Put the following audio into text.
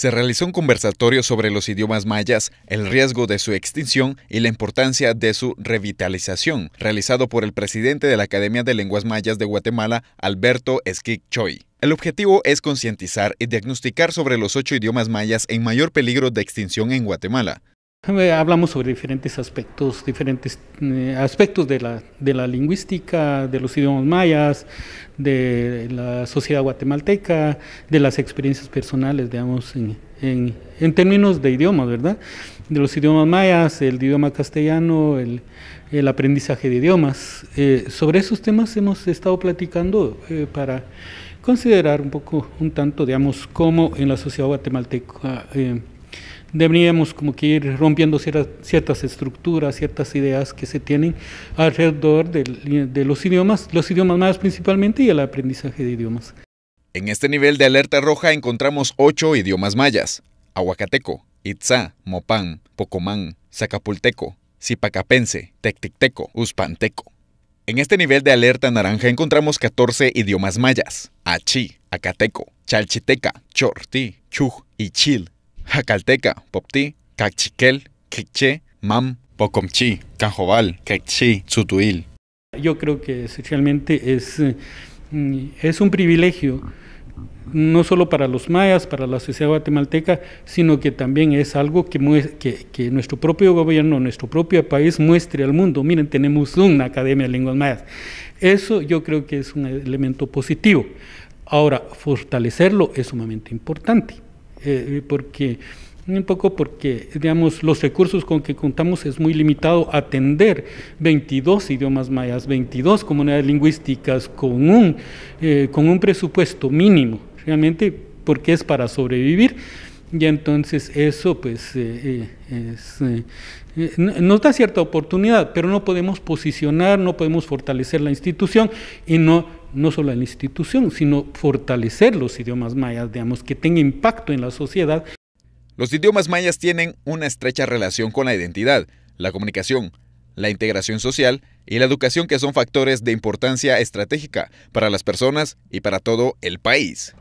se realizó un conversatorio sobre los idiomas mayas, el riesgo de su extinción y la importancia de su revitalización, realizado por el presidente de la Academia de Lenguas Mayas de Guatemala, Alberto Esquig Choi. El objetivo es concientizar y diagnosticar sobre los ocho idiomas mayas en mayor peligro de extinción en Guatemala. Eh, hablamos sobre diferentes aspectos, diferentes eh, aspectos de la, de la lingüística, de los idiomas mayas, de la sociedad guatemalteca, de las experiencias personales, digamos, en, términos de idiomas, ¿verdad? De los idiomas mayas, el idioma castellano, el, aprendizaje de idiomas. Eh, sobre esos temas hemos estado platicando para considerar un poco, un tanto, digamos, cómo en la sociedad guatemalteca deberíamos como que ir rompiendo ciertas, estructuras, ciertas ideas que se tienen alrededor de, los idiomas, los idiomas mayas principalmente y el aprendizaje de idiomas. En este nivel de alerta roja encontramos ocho idiomas mayas, aguacateco, itzá, mopán, pocomán, zacapulteco, zipacapense, tecticteco, uspanteco. En este nivel de alerta naranja encontramos 14 idiomas mayas, Achi, acateco, chalchiteca, chortí, chuj, y Chil. Jacalteca, Popti, Cachiquel, Kiché, Mam, Pocomchi, Cajobal, Quechi, Tzutuil. Yo creo que realmente es, mm, es un privilegio no solo para los mayas, para la sociedad guatemalteca, sino que también es algo que, que, que, nuestro propio gobierno, nuestro propio país muestre al mundo. Miren, tenemos una academia de lenguas mayas. Eso yo creo que es un elemento positivo. Ahora, fortalecerlo es sumamente importante. Eh, porque un poco porque, digamos, los recursos con que contamos es muy limitado atender 22 idiomas mayas, 22 comunidades lingüísticas con un, eh, con un presupuesto mínimo, realmente porque es para sobrevivir. Y entonces eso pues eh, eh, eh, nos da cierta oportunidad, pero no podemos posicionar, no podemos fortalecer la institución y no, no solo la institución, sino fortalecer los idiomas mayas, digamos, que tenga impacto en la sociedad. Los idiomas mayas tienen una estrecha relación con la identidad, la comunicación, la integración social y la educación que son factores de importancia estratégica para las personas y para todo el país.